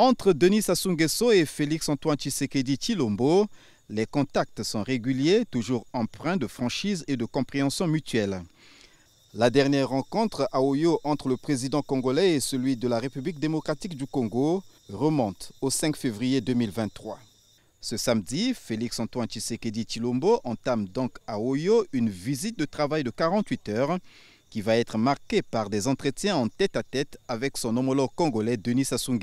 Entre Denis Sassou et Félix-Antoine Tshisekedi Chilombo, les contacts sont réguliers, toujours empreints de franchise et de compréhension mutuelle. La dernière rencontre à Oyo entre le président congolais et celui de la République démocratique du Congo remonte au 5 février 2023. Ce samedi, Félix-Antoine Tshisekedi Chilombo entame donc à Oyo une visite de travail de 48 heures qui va être marquée par des entretiens en tête-à-tête avec son homologue congolais Denis Sassou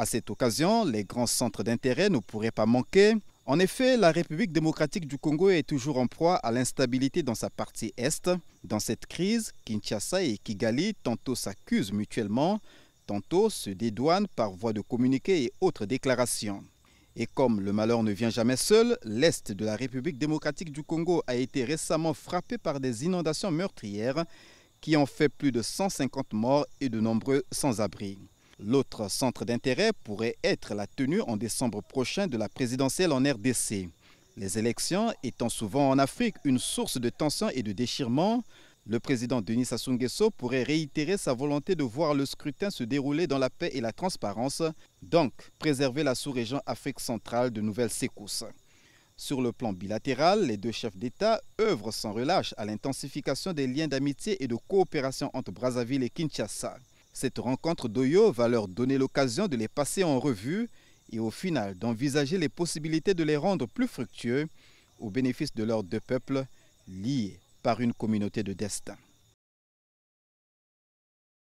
à cette occasion, les grands centres d'intérêt ne pourraient pas manquer. En effet, la République démocratique du Congo est toujours en proie à l'instabilité dans sa partie Est. Dans cette crise, Kinshasa et Kigali tantôt s'accusent mutuellement, tantôt se dédouanent par voie de communiqués et autres déclarations. Et comme le malheur ne vient jamais seul, l'Est de la République démocratique du Congo a été récemment frappé par des inondations meurtrières qui ont fait plus de 150 morts et de nombreux sans-abri. L'autre centre d'intérêt pourrait être la tenue en décembre prochain de la présidentielle en RDC. Les élections étant souvent en Afrique une source de tensions et de déchirements, le président Denis Sassou Nguesso pourrait réitérer sa volonté de voir le scrutin se dérouler dans la paix et la transparence, donc préserver la sous-région Afrique centrale de nouvelles secousses. Sur le plan bilatéral, les deux chefs d'État œuvrent sans relâche à l'intensification des liens d'amitié et de coopération entre Brazzaville et Kinshasa. Cette rencontre d'Oyo va leur donner l'occasion de les passer en revue et au final d'envisager les possibilités de les rendre plus fructueux au bénéfice de leurs deux peuples liés par une communauté de destin.